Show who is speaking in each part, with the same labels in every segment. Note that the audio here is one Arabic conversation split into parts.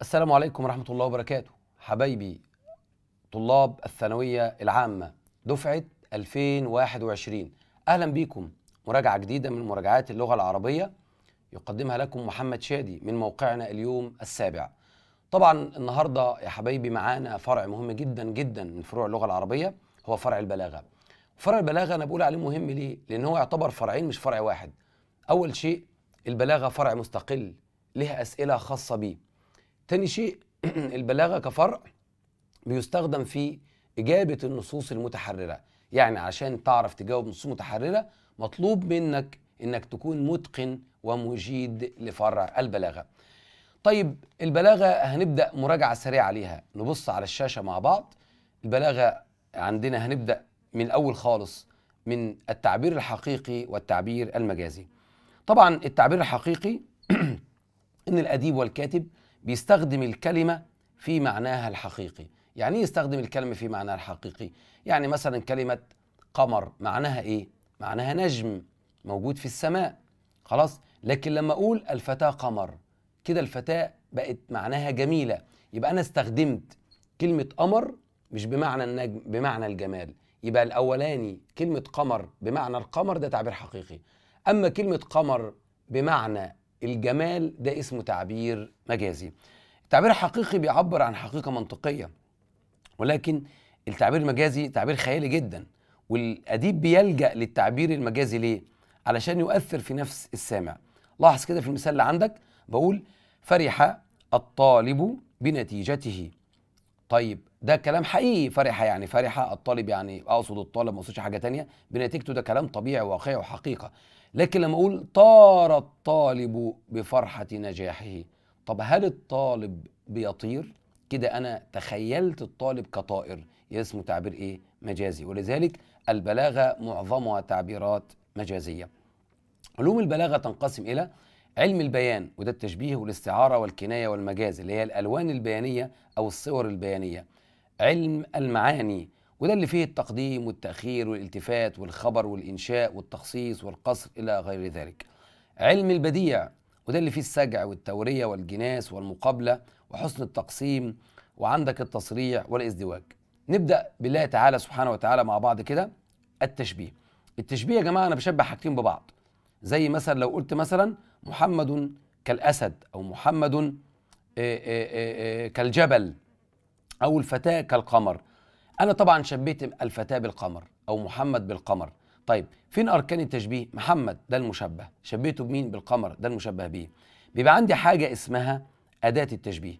Speaker 1: السلام عليكم ورحمة الله وبركاته حبايبي طلاب الثانوية العامة دفعة 2021 أهلا بيكم مراجعة جديدة من مراجعات اللغة العربية يقدمها لكم محمد شادي من موقعنا اليوم السابع طبعا النهاردة يا حبايبي معانا فرع مهم جدا جدا من فروع اللغة العربية هو فرع البلاغة فرع البلاغة أنا بقول عليه مهم ليه؟ لأن هو يعتبر فرعين مش فرع واحد أول شيء البلاغة فرع مستقل لها أسئلة خاصة بيه تاني شيء البلاغه كفرع بيستخدم في اجابه النصوص المتحرره يعني عشان تعرف تجاوب نصوص متحرره مطلوب منك انك تكون متقن ومجيد لفرع البلاغه طيب البلاغه هنبدا مراجعه سريعه عليها نبص على الشاشه مع بعض البلاغه عندنا هنبدا من الاول خالص من التعبير الحقيقي والتعبير المجازي طبعا التعبير الحقيقي ان الاديب والكاتب بيستخدم الكلمة في معناها الحقيقي يعني ايه يستخدم الكلمة في معناها الحقيقي يعني مثلا كلمة قمر معناها ايه معناها نجم موجود في السماء خلاص لكن لما اقول الفتاة قمر كده الفتاة بقت معناها جميلة يبقى انا استخدمت كلمة قمر مش بمعنى النجم بمعنى الجمال يبقى الاولاني كلمة قمر بمعنى القمر ده تعبير حقيقي اما كلمة قمر بمعنى الجمال ده اسمه تعبير مجازي التعبير الحقيقي بيعبر عن حقيقة منطقية ولكن التعبير المجازي تعبير خيالي جدا والأديب بيلجأ للتعبير المجازي ليه؟ علشان يؤثر في نفس السامع لاحظ كده في المثال اللي عندك بقول فرح الطالب بنتيجته طيب ده كلام حقيقي فرح يعني فرح الطالب يعني اقصد الطالب ما اقصدش حاجه تانية بنتيجته ده كلام طبيعي واقعي وحقيقه لكن لما اقول طار الطالب بفرحه نجاحه طب هل الطالب بيطير كده انا تخيلت الطالب كطائر اسمه تعبير ايه مجازي ولذلك البلاغه معظمها تعبيرات مجازيه علوم البلاغه تنقسم الى علم البيان وده التشبيه والاستعاره والكنايه والمجاز اللي هي الالوان البيانيه او الصور البيانيه علم المعاني وده اللي فيه التقديم والتأخير والالتفات والخبر والإنشاء والتخصيص والقصر إلى غير ذلك علم البديع وده اللي فيه السجع والتورية والجناس والمقابلة وحسن التقسيم وعندك التصريع والازدواج نبدأ بالله تعالى سبحانه وتعالى مع بعض كده التشبيه التشبيه يا جماعة أنا بشبه حاجتين ببعض زي مثلا لو قلت مثلا محمد كالأسد أو محمد آه، آه، آه، كالجبل أو الفتاة كالقمر انا طبعا شبهت الفتاه بالقمر او محمد بالقمر طيب فين اركان التشبيه محمد ده المشبه شبهته بمين بالقمر ده المشبه بيه بيبقى عندي حاجه اسمها اداه التشبيه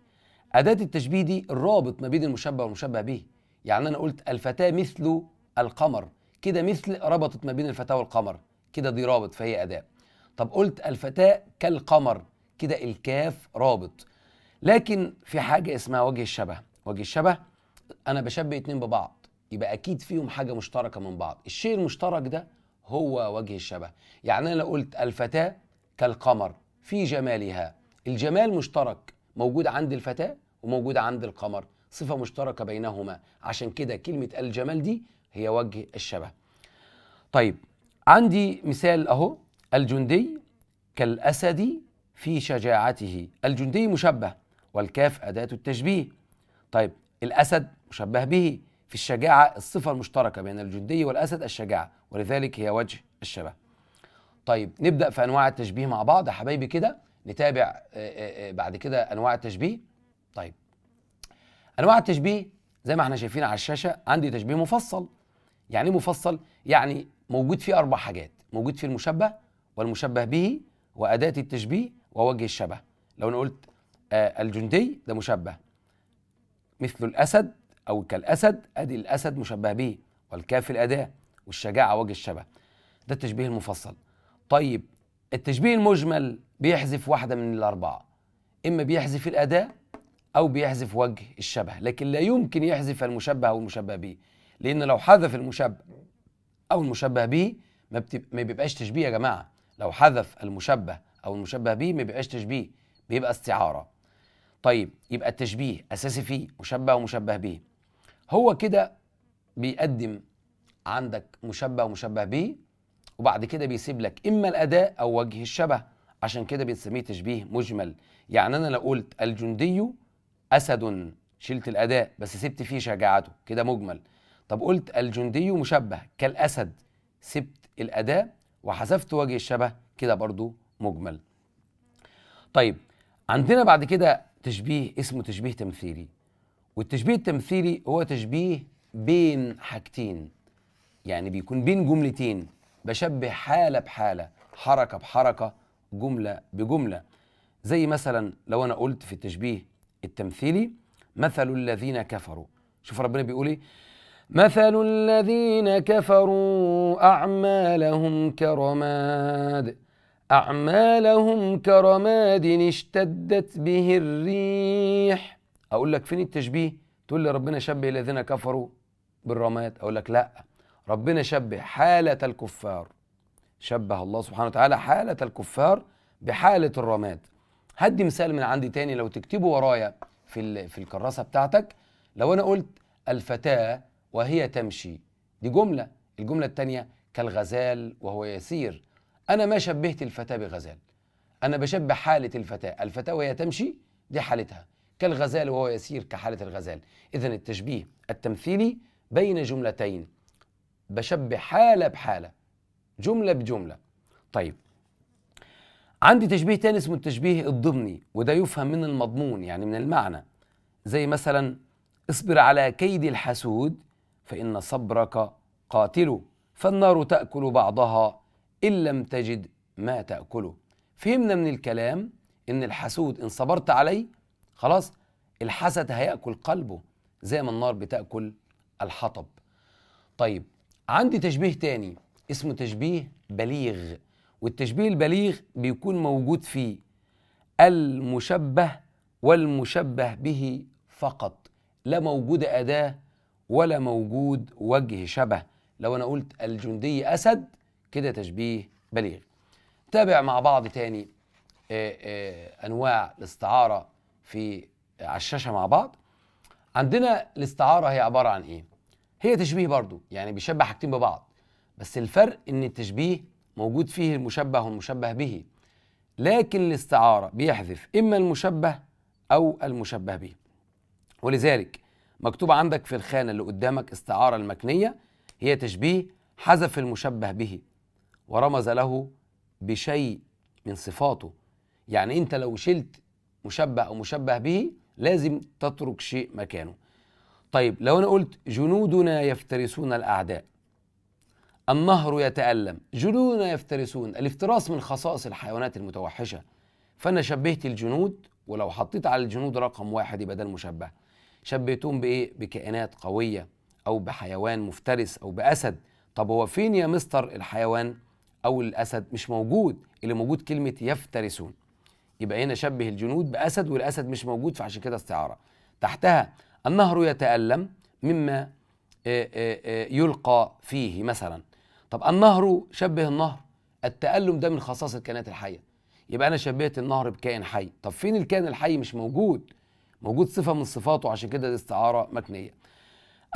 Speaker 1: اداه التشبيه دي الرابط ما بين المشبه والمشبه به يعني انا قلت الفتاه مثل القمر كده مثل ربطت ما بين الفتاه والقمر كده دي رابط فهي اداه طب قلت الفتاه كالقمر كده الكاف رابط لكن في حاجه اسمها وجه الشبه وجه الشبه انا بشبه اتنين ببعض يبقى اكيد فيهم حاجه مشتركه من بعض الشيء المشترك ده هو وجه الشبه يعني انا لو قلت الفتاه كالقمر في جمالها الجمال مشترك موجود عند الفتاه وموجود عند القمر صفه مشتركه بينهما عشان كده كلمه الجمال دي هي وجه الشبه طيب عندي مثال اهو الجندي كالاسد في شجاعته الجندي مشبه والكاف اداه التشبيه طيب الاسد مشبه به في الشجاعة الصفة المشتركة بين الجندي والأسد الشجاعة ولذلك هي وجه الشبه طيب نبدأ في أنواع التشبيه مع بعض يا حبايبي كده نتابع آه، آه، آه، بعد كده أنواع التشبيه طيب أنواع التشبيه زي ما احنا شايفين على الشاشة عندي تشبيه مفصل يعني إيه مفصل يعني موجود فيه أربع حاجات موجود فيه المشبه والمشبه به وأداة التشبيه ووجه الشبه لو أنا قلت الجندي ده مشبه مثل الأسد أو كالأسد أدي الأسد مشبه به والكاف الأداة والشجاعة وجه الشبه ده التشبيه المفصل طيب التشبيه المجمل بيحذف واحدة من الأربعة إما بيحذف الأداة أو بيحذف وجه الشبه لكن لا يمكن يحذف المشبه أو المشبه به لأن لو حذف المشبه أو المشبه به ما, بتب... ما بيبقاش تشبيه يا جماعة لو حذف المشبه أو المشبه به ما بيبقاش تشبيه بيبقى استعارة طيب يبقى التشبيه أساسي فيه مشبه ومشبه به هو كده بيقدم عندك مشبه ومشبه به وبعد كده بيسيب لك اما الاداء او وجه الشبه عشان كده بنسميه تشبيه مجمل يعني انا لو قلت الجندي اسد شلت الاداء بس سبت فيه شجاعته كده مجمل طب قلت الجندي مشبه كالاسد سبت الاداء وحذفت وجه الشبه كده برضو مجمل طيب عندنا بعد كده تشبيه اسمه تشبيه تمثيلي والتشبيه التمثيلي هو تشبيه بين حاجتين يعني بيكون بين جملتين بشبه حالة بحالة حركة بحركة جملة بجملة زي مثلا لو أنا قلت في التشبيه التمثيلي مثل الذين كفروا شوف ربنا بيقول ايه مثل الذين كفروا أعمالهم كرماد أعمالهم كرماد اشتدت به الريح اقول لك فين التشبيه تقول لي ربنا شبه الذين كفروا بالرماد اقول لك لا ربنا شبه حاله الكفار شبه الله سبحانه وتعالى حاله الكفار بحاله الرماد هدي مثال من عندي تاني لو تكتبه ورايا في في الكراسه بتاعتك لو انا قلت الفتاه وهي تمشي دي جمله الجمله الثانيه كالغزال وهو يسير انا ما شبهت الفتاه بغزال انا بشبه حاله الفتاه الفتاه وهي تمشي دي حالتها كالغزال وهو يسير كحالة الغزال إذا التشبيه التمثيلي بين جملتين بشبه حالة بحالة جملة بجملة طيب عندي تشبيه تاني اسمه التشبيه الضمني وده يفهم من المضمون يعني من المعنى زي مثلا اصبر على كيد الحسود فإن صبرك قاتل فالنار تأكل بعضها إن لم تجد ما تأكله فهمنا من الكلام إن الحسود إن صبرت عليه خلاص الحسد هياكل قلبه زي ما النار بتاكل الحطب طيب عندي تشبيه تاني اسمه تشبيه بليغ والتشبيه البليغ بيكون موجود فيه المشبه والمشبه به فقط لا موجود أداة ولا موجود وجه شبه لو أنا قلت الجندي أسد كده تشبيه بليغ تابع مع بعض تاني آه، آه، أنواع الاستعارة في على الشاشه مع بعض عندنا الاستعاره هي عباره عن ايه هي تشبيه برضو يعني بيشبه حاجتين ببعض بس الفرق ان التشبيه موجود فيه المشبه والمشبه به لكن الاستعاره بيحذف اما المشبه او المشبه به ولذلك مكتوب عندك في الخانه اللي قدامك استعاره المكنيه هي تشبيه حذف المشبه به ورمز له بشيء من صفاته يعني انت لو شلت مشبه أو مشبه به لازم تترك شيء مكانه طيب لو أنا قلت جنودنا يفترسون الأعداء النهر يتألم جنودنا يفترسون الافتراس من خصائص الحيوانات المتوحشة فأنا شبهت الجنود ولو حطيت على الجنود رقم واحد يبقى ده المشبه شبهتهم بإيه؟ بكائنات قوية أو بحيوان مفترس أو بأسد طب هو فين يا مستر الحيوان أو الأسد مش موجود اللي موجود كلمة يفترسون يبقى هنا شبه الجنود بأسد والأسد مش موجود فعشان كده استعارة تحتها النهر يتألم مما آه، آه، آه، يلقى فيه مثلا طب النهر شبه النهر التألم ده من خصائص الكائنات الحية يبقى أنا شبهت النهر بكائن حي طب فين الكائن الحي مش موجود موجود صفة من صفاته عشان كده دي استعارة مكنية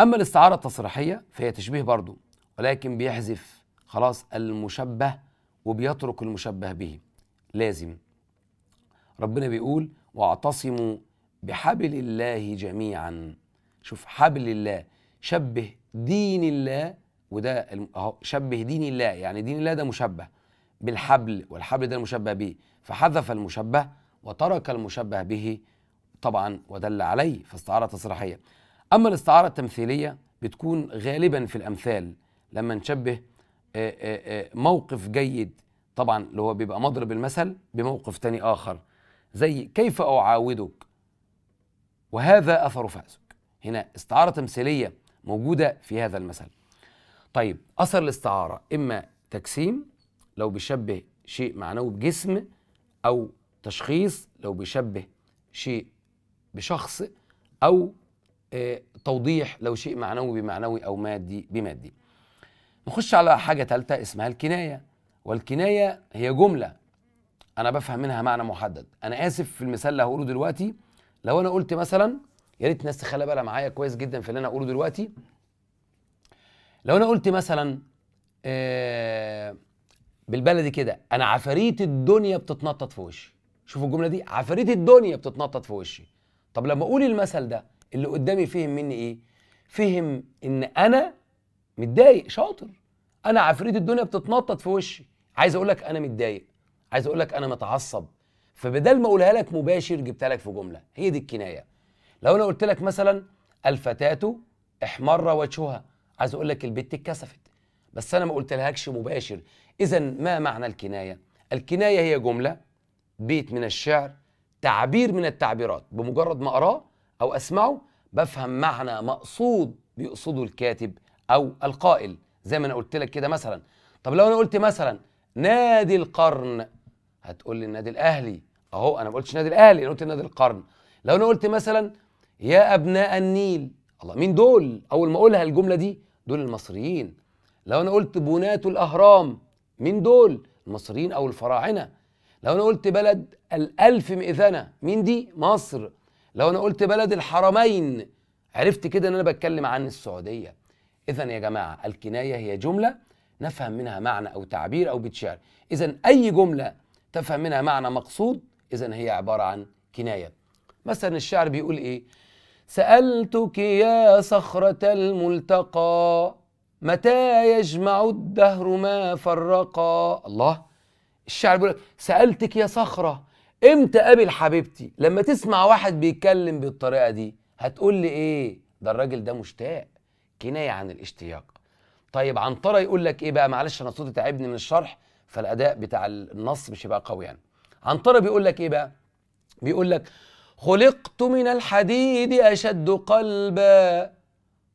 Speaker 1: أما الاستعارة التصريحية فهي تشبيه برضو ولكن بيحذف خلاص المشبه وبيترك المشبه به لازم ربنا بيقول واعتصموا بحبل الله جميعا شوف حبل الله شبه دين الله وده اهو شبه دين الله يعني دين الله ده مشبه بالحبل والحبل ده المشبه به فحذف المشبه وترك المشبه به طبعا ودل عليه فاستعارة تصريحية أما الاستعارة التمثيلية بتكون غالبا في الأمثال لما نشبه موقف جيد طبعا اللي هو بيبقى مضرب المثل بموقف تاني آخر زي كيف أعاودك وهذا أثر فأسك هنا استعارة تمثيلية موجودة في هذا المثل طيب أثر الاستعارة إما تجسيم لو بيشبه شيء معنوي بجسم أو تشخيص لو بيشبه شيء بشخص أو آه توضيح لو شيء معنوي بمعنوي أو مادي بمادي نخش على حاجة ثالثة اسمها الكناية والكناية هي جملة انا بفهم منها معنى محدد انا اسف في المثال اللي هقوله دلوقتي لو انا قلت مثلا يا ريت الناس تخلي بالها معايا كويس جدا في اللي انا هقوله دلوقتي لو انا قلت مثلا آه بالبلدي كده انا عفاريت الدنيا بتتنطط في وشي شوفوا الجمله دي عفاريت الدنيا بتتنطط في وشي طب لما اقول المثل ده اللي قدامي فهم مني ايه فهم ان انا متضايق شاطر انا عفريت الدنيا بتتنطط في وشي عايز اقول لك انا متضايق عايز اقول لك انا متعصب فبدل ما اقولها لك مباشر جبتها لك في جمله هي دي الكنايه لو انا قلت لك مثلا الفتاه احمر وجهها عايز اقول لك البت اتكسفت بس انا ما قلتلهاكش مباشر اذا ما معنى الكنايه الكنايه هي جمله بيت من الشعر تعبير من التعبيرات بمجرد ما اقراه او اسمعه بفهم معنى مقصود بيقصده الكاتب او القائل زي ما انا قلت لك كده مثلا طب لو انا قلت مثلا نادي القرن هتقول لي النادي الاهلي اهو انا ما قلتش النادي الاهلي انا قلت نادي القرن لو انا قلت مثلا يا ابناء النيل الله مين دول اول ما اقولها الجمله دي دول المصريين لو انا قلت بناة الاهرام مين دول المصريين او الفراعنه لو انا قلت بلد الالف مئذنه مين دي مصر لو انا قلت بلد الحرمين عرفت كده ان انا بتكلم عن السعوديه اذا يا جماعه الكنايه هي جمله نفهم منها معنى او تعبير او بتشعر اذا اي جمله تفهم منها معنى مقصود إذا هي عبارة عن كناية مثلا الشعر بيقول إيه سألتك يا صخرة الملتقى متى يجمع الدهر ما فرقا الله الشعر بيقول سألتك يا صخرة امتى قابل حبيبتي لما تسمع واحد بيتكلم بالطريقة دي هتقول لي ايه ده الراجل ده مشتاق كناية عن الاشتياق طيب عنترة يقول لك ايه بقى معلش انا صوتي تعبني من الشرح فالاداء بتاع النص مش هيبقى قوي يعني عنتره بيقول لك ايه بقى بيقول لك خلقت من الحديد اشد قلبا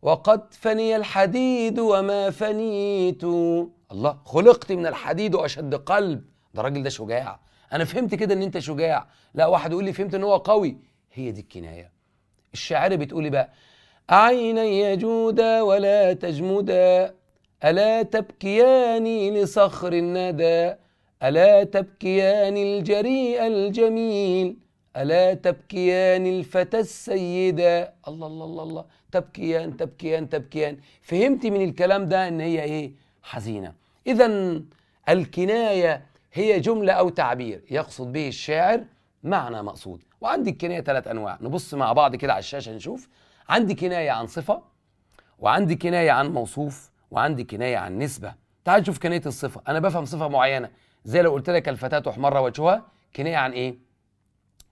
Speaker 1: وقد فني الحديد وما فنيت الله خلقت من الحديد واشد قلب ده الراجل ده شجاع انا فهمت كده ان انت شجاع لا واحد يقول لي فهمت ان هو قوي هي دي الكنايه الشاعره بتقول إيه بقى عيني جودا ولا تجمدا ألا تبكيان لصخر الندى ألا تبكيان الجريء الجميل ألا تبكيان الفتى السيدة الله الله الله الله تبكيان تبكيان تبكيان فهمت من الكلام ده إن هي إيه حزينة إذا الكناية هي جملة أو تعبير يقصد به الشاعر معنى مقصود وعندي الكناية ثلاث أنواع نبص مع بعض كده على الشاشة نشوف عندي كناية عن صفة وعندي كناية عن موصوف وعندي كنايه عن نسبه تعال نشوف كنايه الصفه انا بفهم صفه معينه زي لو قلت لك الفتاه احمر وجهها كنايه عن ايه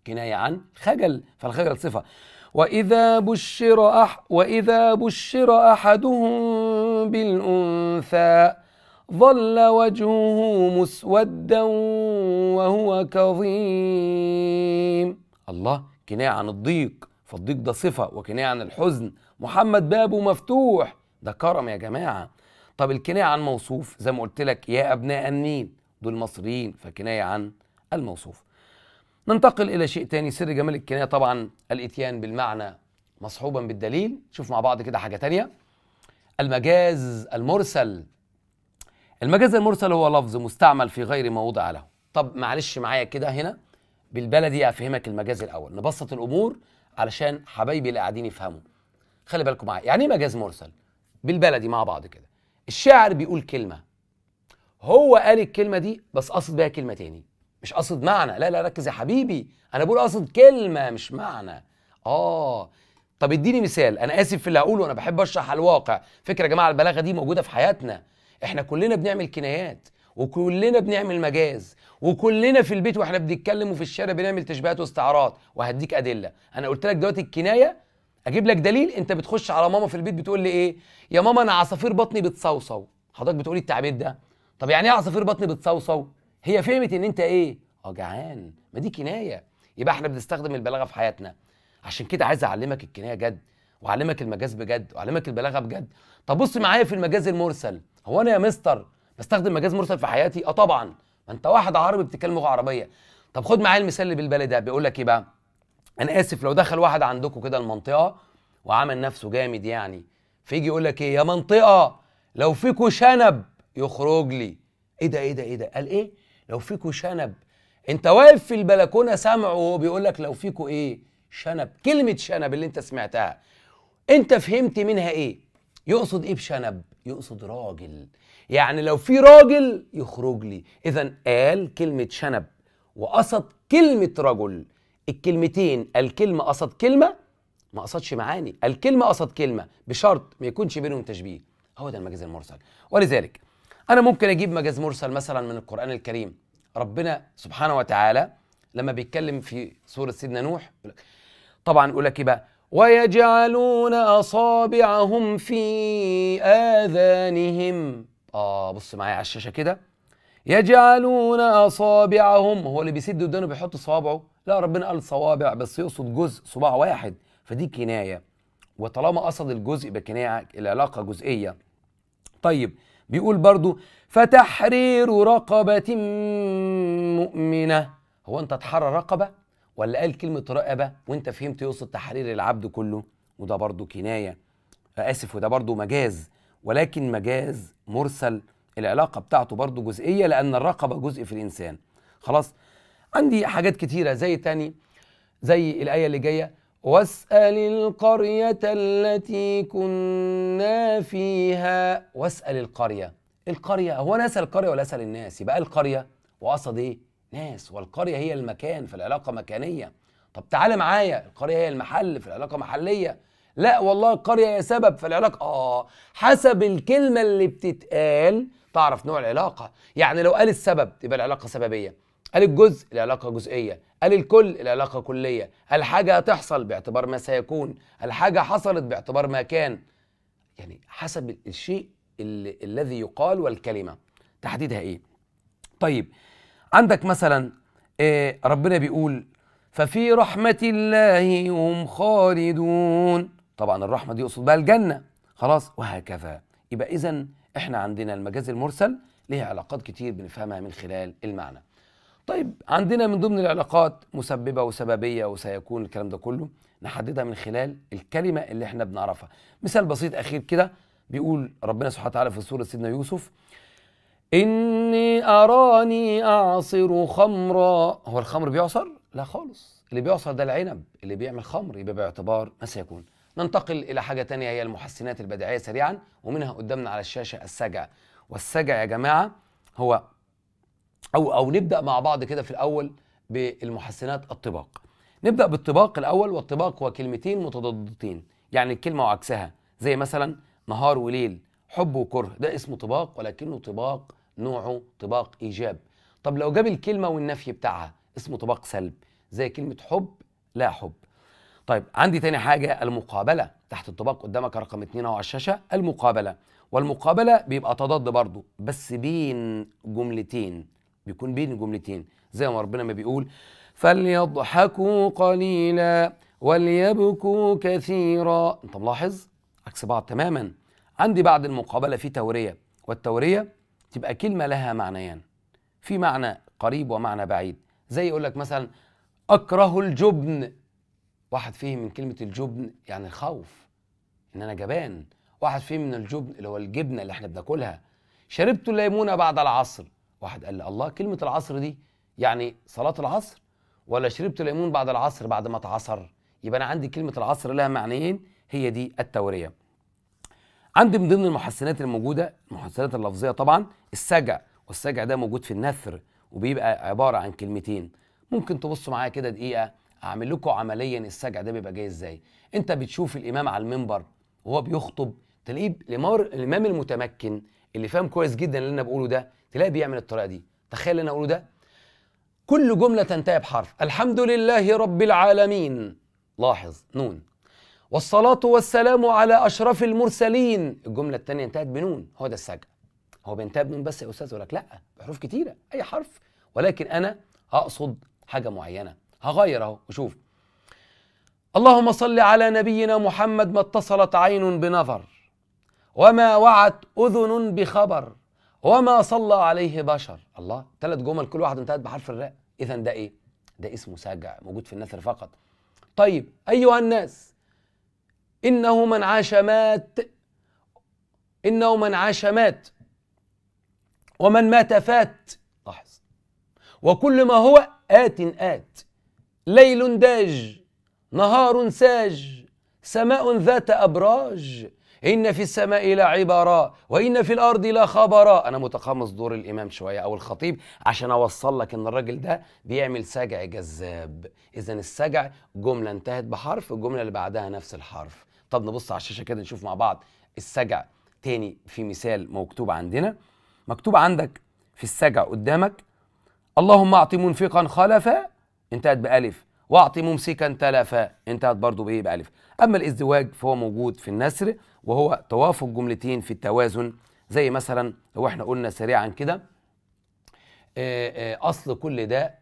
Speaker 1: كنايه عن خجل فالخجل صفه واذا بشر أح واذا بشر احدهم بالانثى ظل وجهه مسودا وهو كظيم الله كنايه عن الضيق فالضيق ده صفه وكنايه عن الحزن محمد بابه مفتوح ده كرم يا جماعه طب الكنايه عن موصوف زي ما قلت لك يا ابناء النيل دول مصريين فكنايه عن الموصوف ننتقل الى شيء تاني سر جمال الكنايه طبعا الاتيان بالمعنى مصحوبا بالدليل شوف مع بعض كده حاجه تانية المجاز المرسل المجاز المرسل هو لفظ مستعمل في غير موضع له طب معلش معايا كده هنا بالبلدي افهمك المجاز الاول نبسط الامور علشان حبايبي اللي قاعدين يفهموا خلي بالكم معايا يعني ايه مجاز مرسل بالبلدي مع بعض كده الشاعر بيقول كلمه هو قال الكلمه دي بس قصد بيها كلمه تاني مش قصد معنى لا لا ركز يا حبيبي انا بقول قصد كلمه مش معنى اه طب اديني مثال انا اسف في اللي هقوله انا بحب اشرح على الواقع فكره يا جماعه البلاغه دي موجوده في حياتنا احنا كلنا بنعمل كنايات وكلنا بنعمل مجاز وكلنا في البيت واحنا بنتكلم وفي الشارع بنعمل تشبيهات واستعارات وهديك ادله انا قلت لك دلوقتي الكنايه اجيب لك دليل انت بتخش على ماما في البيت بتقول لي ايه يا ماما انا عصافير بطني بتصوصو حضرتك بتقولي التعبير ده طب يعني ايه عصافير بطني بتصوصو هي فهمت ان انت ايه اه جعان ما دي كنايه يبقى احنا بنستخدم البلاغه في حياتنا عشان كده عايز اعلمك الكنايه جد واعلمك المجاز بجد واعلمك البلاغه بجد طب بص معايا في المجاز المرسل هو انا يا مستر بستخدم مجاز مرسل في حياتي اه طبعا ما انت واحد عربي بتتكلم لغه عربيه طب خد معايا المثال اللي بالبلدي ده بيقول لك ايه بقى انا اسف لو دخل واحد عندكم كده المنطقه وعمل نفسه جامد يعني فيجي يقول لك ايه يا منطقه لو فيكوا شنب يخرج لي ايه ده ايه ده ايه ده قال ايه لو فيكوا شنب انت واقف في البلكونه سامعه وهو بيقول لك لو فيكوا ايه شنب كلمه شنب اللي انت سمعتها انت فهمت منها ايه يقصد ايه بشنب يقصد راجل يعني لو في راجل يخرج لي اذا قال كلمه شنب وقصد كلمه رجل الكلمتين الكلمه قصد كلمه ما قصدش معاني الكلمه قصد كلمه بشرط ما يكونش بينهم تشبيه هو ده المجاز المرسل ولذلك انا ممكن اجيب مجاز مرسل مثلا من القران الكريم ربنا سبحانه وتعالى لما بيتكلم في سوره سيدنا نوح طبعا يقول لك ايه بقى ويجعلون اصابعهم في اذانهم اه بص معايا على الشاشه كده يجعلون اصابعهم هو اللي بيسد ودانه بيحط صوابعه لا ربنا قال صوابع بس يقصد جزء صباع واحد فدي كنايه وطالما قصد الجزء يبقى كنايه العلاقه جزئيه طيب بيقول برضو فتحرير رقبة مؤمنة هو انت تحرر رقبة ولا قال كلمة رقبة وانت فهمت يقصد تحرير العبد كله وده برضو كناية آسف وده برضو مجاز ولكن مجاز مرسل العلاقة بتاعته برضو جزئية لأن الرقبة جزء في الإنسان خلاص عندي حاجات كتيرة زي تاني زي الآية اللي جاية واسأل القرية التي كنا فيها واسأل القرية القرية هو أنا أسأل القرية ولا أسأل الناس يبقى القرية وأقصد إيه ناس والقرية هي المكان في العلاقة مكانية طب تعالى معايا القرية هي المحل في العلاقة محلية لا والله القرية هي سبب في العلاقة آه حسب الكلمة اللي بتتقال تعرف نوع العلاقة يعني لو قال السبب يبقى العلاقة سببية قال الجزء العلاقة جزئية قال الكل العلاقة كلية الحاجة حاجة هتحصل باعتبار ما سيكون الحاجة حاجة حصلت باعتبار ما كان يعني حسب الشيء الذي يقال والكلمة تحديدها ايه طيب عندك مثلا إيه ربنا بيقول ففي رحمة الله هم خالدون طبعا الرحمة دي يقصد بها الجنة خلاص وهكذا يبقى إذا إحنا عندنا المجاز المرسل ليه علاقات كتير بنفهمها من خلال المعنى طيب عندنا من ضمن العلاقات مسببه وسببيه وسيكون الكلام ده كله نحددها من خلال الكلمه اللي احنا بنعرفها مثال بسيط اخير كده بيقول ربنا سبحانه وتعالى في سوره سيدنا يوسف اني اراني اعصر خمرا هو الخمر بيعصر لا خالص اللي بيعصر ده العنب اللي بيعمل خمر يبقى باعتبار ما سيكون ننتقل الى حاجه تانية هي المحسنات البديعيه سريعا ومنها قدامنا على الشاشه السجع والسجع يا جماعه هو او او نبدا مع بعض كده في الاول بالمحسنات الطباق نبدا بالطباق الاول والطباق هو كلمتين متضادتين يعني الكلمه وعكسها زي مثلا نهار وليل حب وكره ده اسمه طباق ولكنه طباق نوعه طباق ايجاب طب لو جاب الكلمه والنفي بتاعها اسمه طباق سلب زي كلمه حب لا حب طيب عندي تاني حاجه المقابله تحت الطباق قدامك رقم اتنين اهو على الشاشه المقابله والمقابله بيبقى تضاد برضه بس بين جملتين بيكون بين جملتين زي ما ربنا ما بيقول فليضحكوا قليلا وليبكوا كثيرا انت ملاحظ عكس بعض تماما عندي بعد المقابله في توريه والتوريه تبقى كلمه لها معنيان في معنى قريب ومعنى بعيد زي يقول لك مثلا اكره الجبن واحد فيه من كلمه الجبن يعني الخوف ان انا جبان واحد فيه من الجبن اللي هو الجبنه اللي احنا بناكلها شربت الليمونه بعد العصر واحد قال لي الله كلمه العصر دي يعني صلاه العصر ولا شربت ليمون بعد العصر بعد ما اتعصر يبقى انا عندي كلمه العصر لها معنيين هي دي التوريه عندي من ضمن المحسنات الموجوده المحسنات اللفظيه طبعا السجع والسجع ده موجود في النثر وبيبقى عباره عن كلمتين ممكن تبصوا معايا كده دقيقه اعمل لكم عمليا السجع ده بيبقى جاي ازاي انت بتشوف الامام على المنبر وهو بيخطب تلاقيه الامام المتمكن اللي فاهم كويس جدا اللي انا بقوله ده تلاقي بيعمل الطريقه دي تخيل انا اقوله ده كل جمله تنتهي بحرف الحمد لله رب العالمين لاحظ نون والصلاة والسلام على أشرف المرسلين الجملة الثانية انتهت بنون هو ده السجع هو بينتهي بنون بس يا أستاذ يقول لك لا بحروف كتيرة أي حرف ولكن أنا أقصد حاجة معينة هغير أهو وشوف اللهم صل على نبينا محمد ما اتصلت عين بنظر وما وعت أذن بخبر وما صلى عليه بشر الله ثلاث جمل كل واحده انتهت بحرف الراء اذا ده ايه ده اسمه سجع موجود في النثر فقط طيب ايها الناس انه من عاش مات انه من عاش مات ومن مات فات لاحظ وكل ما هو ات ات ليل داج نهار ساج سماء ذات ابراج إن في السماء لعبرا وإن في الأرض لخبرا أنا متقمص دور الإمام شوية أو الخطيب عشان أوصل لك إن الراجل ده بيعمل سجع جذاب إذا السجع جملة انتهت بحرف الجملة اللي بعدها نفس الحرف طب نبص على الشاشة كده نشوف مع بعض السجع تاني في مثال مكتوب عندنا مكتوب عندك في السجع قدامك اللهم أعط منفقا خلفا انتهت بألف واعطي ممسكا تلفا انتهت برضو بايه بألف أما الازدواج فهو موجود في النسر وهو توافق جملتين في التوازن زي مثلا لو احنا قلنا سريعا كده آه، آه، أصل كل ده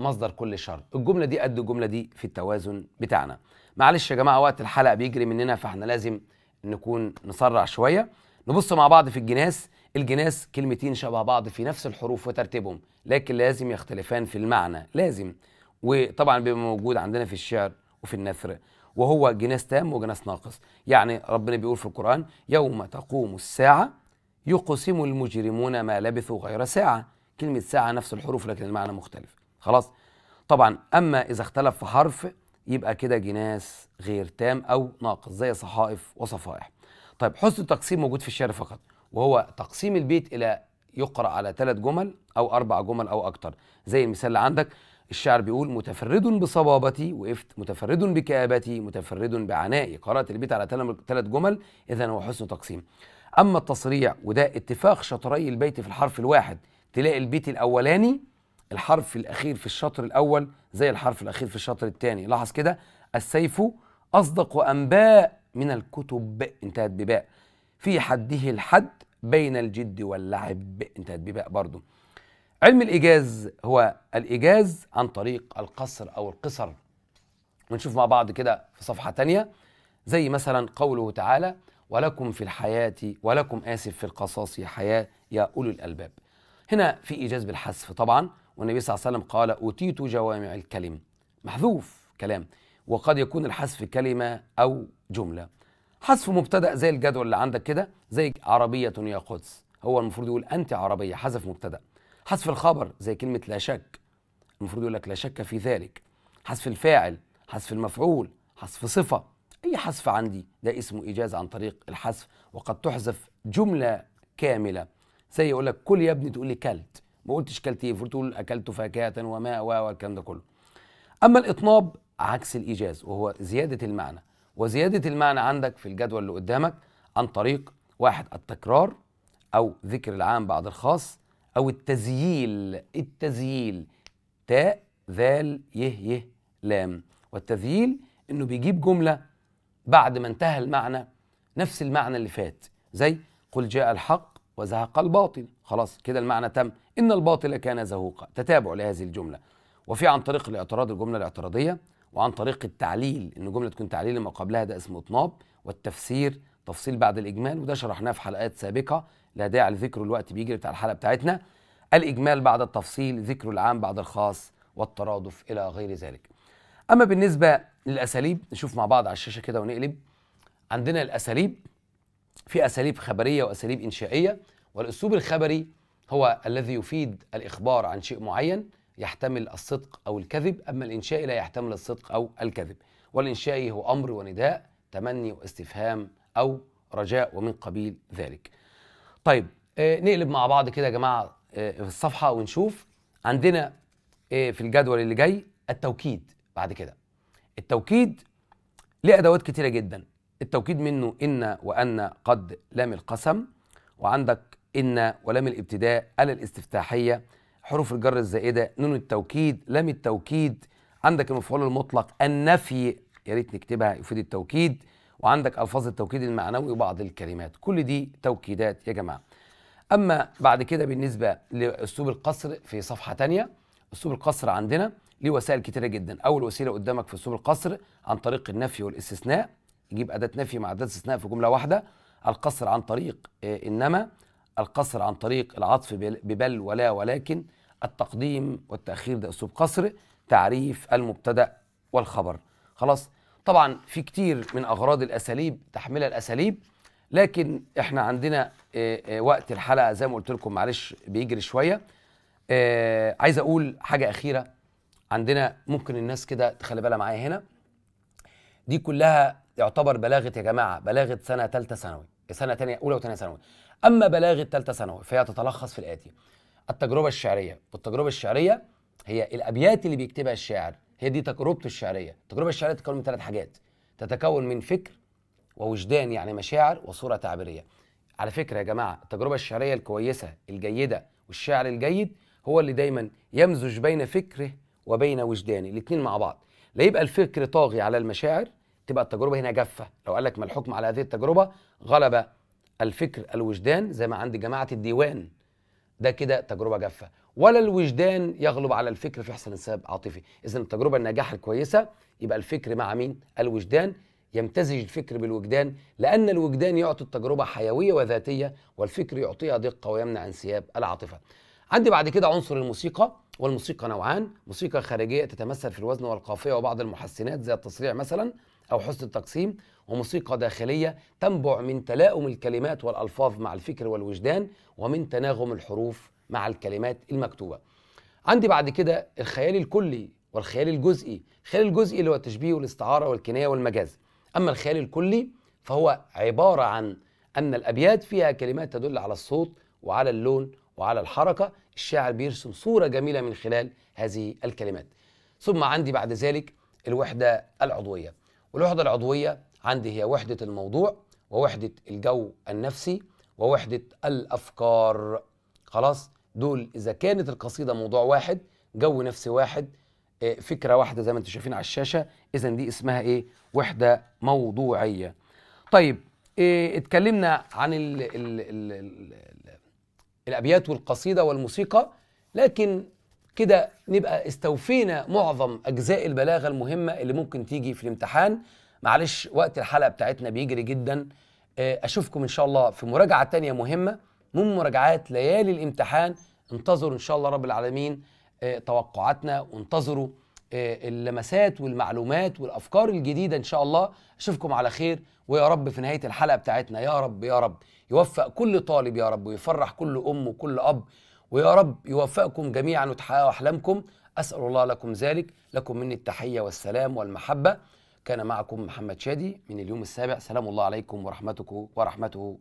Speaker 1: مصدر كل شر الجملة دي قد الجملة دي في التوازن بتاعنا معلش يا جماعة وقت الحلقة بيجري مننا فاحنا لازم نكون نسرع شوية نبص مع بعض في الجناس الجناس كلمتين شبه بعض في نفس الحروف وترتيبهم لكن لازم يختلفان في المعنى لازم وطبعا بيبقى موجود عندنا في الشعر وفي النثر وهو جناس تام وجناس ناقص يعني ربنا بيقول في القرآن يوم تقوم الساعة يقسم المجرمون ما لبثوا غير ساعة كلمة ساعة نفس الحروف لكن المعنى مختلف خلاص طبعا أما إذا اختلف في حرف يبقى كده جناس غير تام أو ناقص زي صحائف وصفائح طيب حسن التقسيم موجود في الشعر فقط وهو تقسيم البيت إلى يقرأ على ثلاث جمل أو أربع جمل أو أكتر زي المثال اللي عندك الشعر بيقول متفرد بصبابتي وقفت متفرد بكآبتي متفرد بعنائي قرأت البيت على ثلاث جمل إذا هو حسن تقسيم أما التصريع وده اتفاق شطري البيت في الحرف الواحد تلاقي البيت الأولاني الحرف الأخير في الشطر الأول زي الحرف الأخير في الشطر الثاني لاحظ كده السيف أصدق أنباء من الكتب انتهت بباء في حده الحد بين الجد واللعب انتهت بباء برضه علم الإيجاز هو الإيجاز عن طريق القصر أو القصر ونشوف مع بعض كده في صفحة تانية زي مثلا قوله تعالى ولكم في الحياة ولكم آسف في القصاص حياة يا أولي الألباب هنا في إيجاز بالحذف طبعا والنبي صلى الله عليه وسلم قال أوتيت جوامع الكلم محذوف كلام وقد يكون الحذف كلمة أو جملة حذف مبتدأ زي الجدول اللي عندك كده زي عربية يا قدس هو المفروض يقول أنت عربية حذف مبتدأ حذف الخبر زي كلمه لا شك المفروض يقول لك لا شك في ذلك حذف الفاعل حذف المفعول حذف صفه اي حذف عندي ده اسمه ايجاز عن طريق الحذف وقد تحذف جمله كامله زي يقول لك كل يا ابني تقول لي كلت ما قلتش كلت ايه المفروض تقول اكلت فاكهه وماء و والكلام ده كله اما الاطناب عكس الايجاز وهو زياده المعنى وزياده المعنى عندك في الجدول اللي قدامك عن طريق واحد التكرار او ذكر العام بعد الخاص أو التذييل التذييل تاء ذال يه يه لام والتذييل إنه بيجيب جملة بعد ما انتهى المعنى نفس المعنى اللي فات زي قل جاء الحق وزهق الباطل خلاص كده المعنى تم إن الباطل كان زهوقا تتابع لهذه الجملة وفي عن طريق الاعتراض الجملة الاعتراضية وعن طريق التعليل إن جملة تكون تعليل ما قبلها ده اسمه اطناب والتفسير تفصيل بعد الإجمال وده شرحناه في حلقات سابقة لا داعي لذكره الوقت بيجري بتاع الحلقة بتاعتنا الإجمال بعد التفصيل ذكر العام بعد الخاص والترادف إلى غير ذلك أما بالنسبة للأساليب نشوف مع بعض على الشاشة كده ونقلب عندنا الأساليب في أساليب خبرية وأساليب إنشائية والأسلوب الخبري هو الذي يفيد الإخبار عن شيء معين يحتمل الصدق أو الكذب أما الإنشائي لا يحتمل الصدق أو الكذب والإنشائي هو أمر ونداء تمني واستفهام أو رجاء ومن قبيل ذلك طيب آه، نقلب مع بعض كده يا جماعة آه، في الصفحة ونشوف عندنا آه، في الجدول اللي جاي التوكيد بعد كده التوكيد ليه أدوات كتيرة جدا التوكيد منه إن وأن قد لام القسم وعندك إن ولام الابتداء ألا الاستفتاحية حروف الجر الزائدة نون التوكيد لام التوكيد عندك المفعول المطلق النفي يا ريت نكتبها يفيد التوكيد وعندك ألفاظ التوكيد المعنوي وبعض الكلمات كل دي توكيدات يا جماعة أما بعد كده بالنسبة لأسلوب القصر في صفحة تانية أسلوب القصر عندنا ليه وسائل كتيرة جدا أول وسيلة قدامك في أسلوب القصر عن طريق النفي والاستثناء يجيب أداة نفي مع أداة استثناء في جملة واحدة القصر عن طريق آه، إنما القصر عن طريق العطف ببل ولا ولكن التقديم والتأخير ده أسلوب قصر تعريف المبتدأ والخبر خلاص طبعا في كتير من اغراض الاساليب تحميل الاساليب لكن احنا عندنا آه، آه، وقت الحلقه زي ما قلت لكم معلش بيجري شويه آه، عايز اقول حاجه اخيره عندنا ممكن الناس كده تخلي بالها معايا هنا دي كلها يعتبر بلاغه يا جماعه بلاغه سنه ثالثه ثانوي سنه ثانيه اولى وثانيه ثانوي اما بلاغه ثالثه ثانوي فهي تتلخص في الاتي التجربه الشعريه والتجربه الشعريه هي الابيات اللي بيكتبها الشاعر هي دي تجربته الشعريه التجربه الشعريه تتكون من ثلاث حاجات تتكون من فكر ووجدان يعني مشاعر وصوره تعبيريه على فكره يا جماعه التجربه الشعريه الكويسه الجيده والشعر الجيد هو اللي دايما يمزج بين فكره وبين وجدانه الاثنين مع بعض لا يبقى الفكر طاغي على المشاعر تبقى التجربه هنا جافه لو قال لك ما الحكم على هذه التجربه غلب الفكر الوجدان زي ما عند جماعه الديوان ده كده تجربه جافه ولا الوجدان يغلب على الفكر في حسن عاطفي اذا التجربه الناجحه الكويسه يبقى الفكر مع مين الوجدان يمتزج الفكر بالوجدان لأن الوجدان يعطي التجربة حيوية وذاتية والفكر يعطيها دقة ويمنع انسياب العاطفة. عندي بعد كده عنصر الموسيقى والموسيقى نوعان، موسيقى خارجية تتمثل في الوزن والقافية وبعض المحسنات زي التصريع مثلا أو حسن التقسيم، وموسيقى داخلية تنبع من تلاؤم الكلمات والألفاظ مع الفكر والوجدان ومن تناغم الحروف مع الكلمات المكتوبه عندي بعد كده الخيال الكلي والخيال الجزئي الخيال الجزئي اللي هو التشبيه والاستعاره والكنايه والمجاز اما الخيال الكلي فهو عباره عن ان الابيات فيها كلمات تدل على الصوت وعلى اللون وعلى الحركه الشاعر بيرسم صوره جميله من خلال هذه الكلمات ثم عندي بعد ذلك الوحده العضويه والوحده العضويه عندي هي وحده الموضوع ووحده الجو النفسي ووحده الافكار خلاص دول اذا كانت القصيده موضوع واحد جو نفسي واحد آه، فكره واحده زي ما انتم شايفين على الشاشه اذا دي اسمها ايه وحده موضوعيه طيب إيه اتكلمنا عن الـ الـ الـ الـ الابيات والقصيده والموسيقى لكن كده نبقى استوفينا معظم اجزاء البلاغه المهمه اللي ممكن تيجي في الامتحان معلش وقت الحلقه بتاعتنا بيجري جدا آه، اشوفكم ان شاء الله في مراجعه تانية مهمه من مراجعات ليالي الامتحان انتظروا ان شاء الله رب العالمين آه، توقعاتنا وانتظروا آه، اللمسات والمعلومات والافكار الجديده ان شاء الله اشوفكم على خير ويا رب في نهايه الحلقه بتاعتنا يا رب يا رب يوفق كل طالب يا رب ويفرح كل ام وكل اب ويا رب يوفقكم جميعا وتحققوا احلامكم اسال الله لكم ذلك لكم مني التحيه والسلام والمحبه كان معكم محمد شادي من اليوم السابع سلام الله عليكم ورحمته ورحمته